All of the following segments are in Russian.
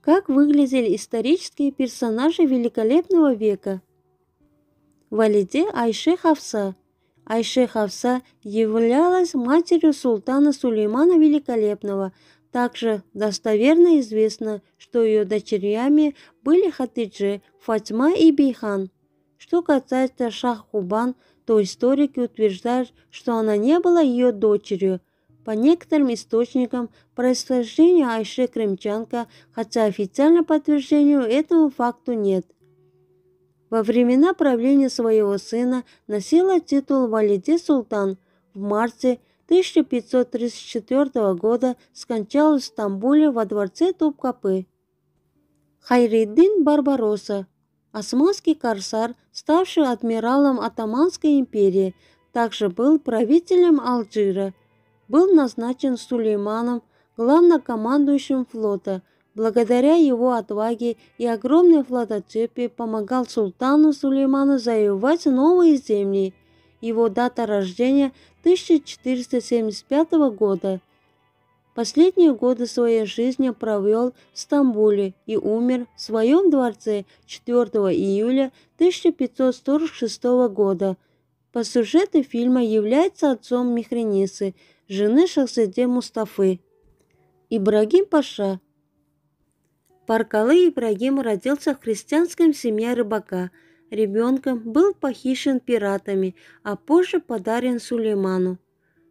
как выглядели исторические персонажи великолепного века. Валиде Айше Хавса. Айше Хавса являлась матерью султана Сулеймана Великолепного. Также достоверно известно, что ее дочерями были Хатидже, Фатьма и Бейхан. Что касается Шах Кубан, то историки утверждают, что она не была ее дочерью – по некоторым источникам, происхождение Айше Крымчанка, хотя официального подтверждения этому факту нет. Во времена правления своего сына носила титул Валиде Султан. В марте 1534 года скончалась в Стамбуле во дворце Тупкапы. Хайриддин Барбароса, османский корсар, ставший адмиралом Атаманской империи, также был правителем Алжира – был назначен Сулейманом главнокомандующим флота. Благодаря его отваге и огромной флотоцепи помогал султану Сулейману завоевать новые земли. Его дата рождения 1475 года. Последние годы своей жизни провел в Стамбуле и умер в своем дворце 4 июля 1546 года. По сюжету фильма является отцом Михренисы жены Шахзаде Мустафы. Ибрагим Паша. Паркалы Ибрагим родился в христианском семье рыбака. Ребенком был похищен пиратами, а позже подарен Сулейману.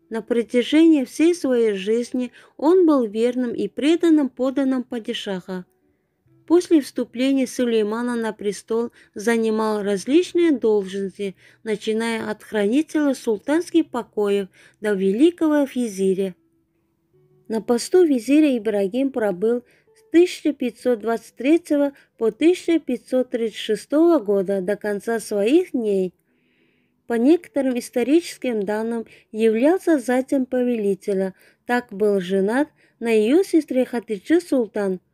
На протяжении всей своей жизни он был верным и преданным поданным падишаха – После вступления Сулеймана на престол занимал различные должности, начиная от хранителя султанских покоев до великого визиря. На посту визиря Ибрагим пробыл с 1523 по 1536 года до конца своих дней. По некоторым историческим данным, являлся зятем повелителя, так был женат на ее сестре Хатиджи Султан –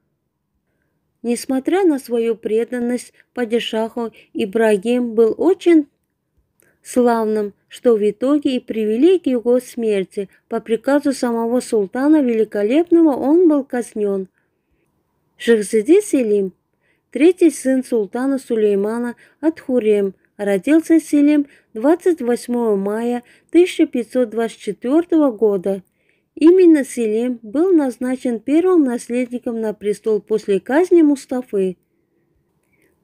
Несмотря на свою преданность падишаху, Ибрагим был очень славным, что в итоге и привели к его смерти. По приказу самого султана Великолепного он был казнен. Шахзади Селим, третий сын султана Сулеймана от Хурем, родился Селим 28 мая 1524 года. Именно Селим был назначен первым наследником на престол после казни Мустафы.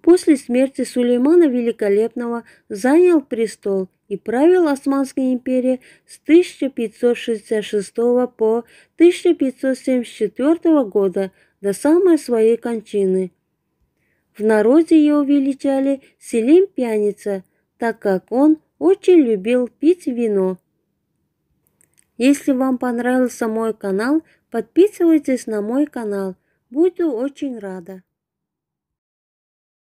После смерти Сулеймана Великолепного занял престол и правил Османской империей с 1566 по 1574 года до самой своей кончины. В народе его величали Селим Пьяница, так как он очень любил пить вино. Если вам понравился мой канал, подписывайтесь на мой канал. Буду очень рада.